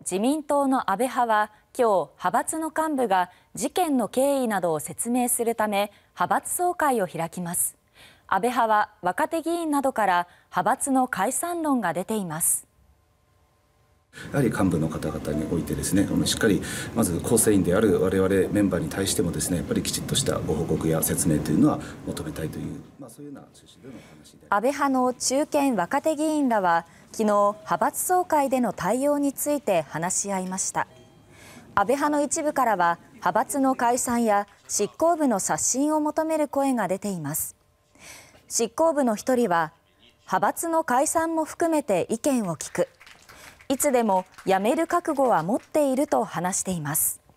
自民党の安倍派は今日派閥の幹部が事件の経緯などを説明するため派閥総会を開きます安倍派は若手議員などから派閥の解散論が出ていますやはり幹部の方々においてですねしっかりまず構成員である我々メンバーに対してもですねやっぱりきちっとしたご報告や説明というのは求めたいという、まそういうような趣旨での話で安倍派の中堅若手議員らは昨日派閥総会での対応について話し合いました安倍派の一部からは派閥の解散や執行部の刷新を求める声が出ています執行部の1人は派閥の解散も含めて意見を聞くいつでも辞める覚悟は持っていると話しています。